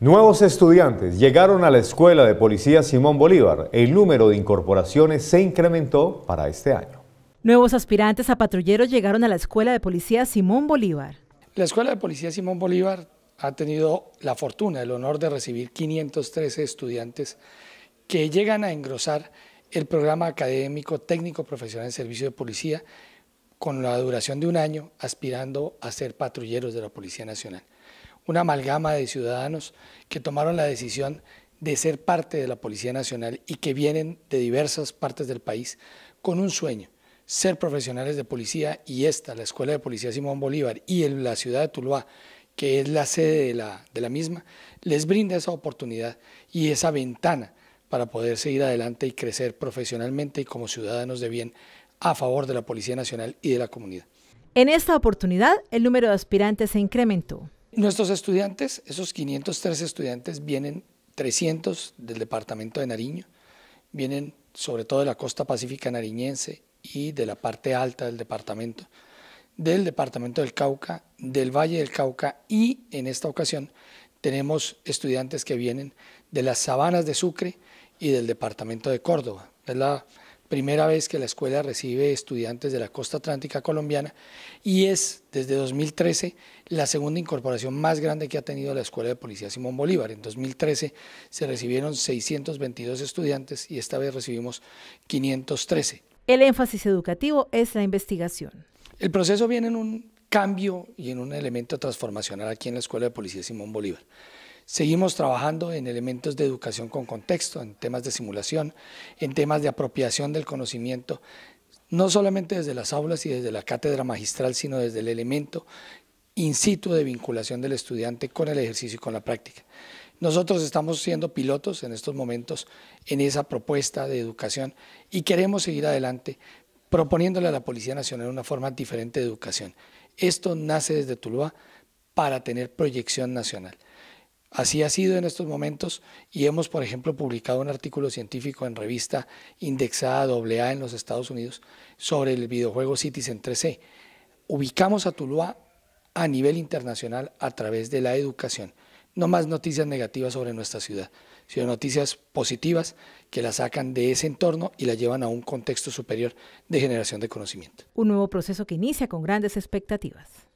Nuevos estudiantes llegaron a la Escuela de Policía Simón Bolívar. El número de incorporaciones se incrementó para este año. Nuevos aspirantes a patrulleros llegaron a la Escuela de Policía Simón Bolívar. La Escuela de Policía Simón Bolívar ha tenido la fortuna, el honor de recibir 513 estudiantes que llegan a engrosar el programa académico técnico profesional en servicio de policía con la duración de un año, aspirando a ser patrulleros de la Policía Nacional una amalgama de ciudadanos que tomaron la decisión de ser parte de la Policía Nacional y que vienen de diversas partes del país con un sueño, ser profesionales de policía y esta, la Escuela de Policía Simón Bolívar y la ciudad de Tuluá, que es la sede de la, de la misma, les brinda esa oportunidad y esa ventana para poder seguir adelante y crecer profesionalmente y como ciudadanos de bien a favor de la Policía Nacional y de la comunidad. En esta oportunidad, el número de aspirantes se incrementó. Nuestros estudiantes, esos 503 estudiantes, vienen 300 del departamento de Nariño, vienen sobre todo de la costa pacífica nariñense y de la parte alta del departamento, del departamento del Cauca, del Valle del Cauca y en esta ocasión tenemos estudiantes que vienen de las sabanas de Sucre y del departamento de Córdoba. Es la primera vez que la escuela recibe estudiantes de la costa atlántica colombiana y es desde 2013 la segunda incorporación más grande que ha tenido la Escuela de Policía Simón Bolívar. En 2013 se recibieron 622 estudiantes y esta vez recibimos 513. El énfasis educativo es la investigación. El proceso viene en un cambio y en un elemento transformacional aquí en la Escuela de Policía Simón Bolívar. Seguimos trabajando en elementos de educación con contexto, en temas de simulación, en temas de apropiación del conocimiento, no solamente desde las aulas y desde la cátedra magistral, sino desde el elemento in situ de vinculación del estudiante con el ejercicio y con la práctica. Nosotros estamos siendo pilotos en estos momentos en esa propuesta de educación y queremos seguir adelante proponiéndole a la Policía Nacional una forma diferente de educación. Esto nace desde Tuluá para tener proyección nacional. Así ha sido en estos momentos y hemos, por ejemplo, publicado un artículo científico en revista indexada AA en los Estados Unidos sobre el videojuego Citizen 3C. Ubicamos a Tuluá a nivel internacional a través de la educación. No más noticias negativas sobre nuestra ciudad, sino noticias positivas que la sacan de ese entorno y la llevan a un contexto superior de generación de conocimiento. Un nuevo proceso que inicia con grandes expectativas.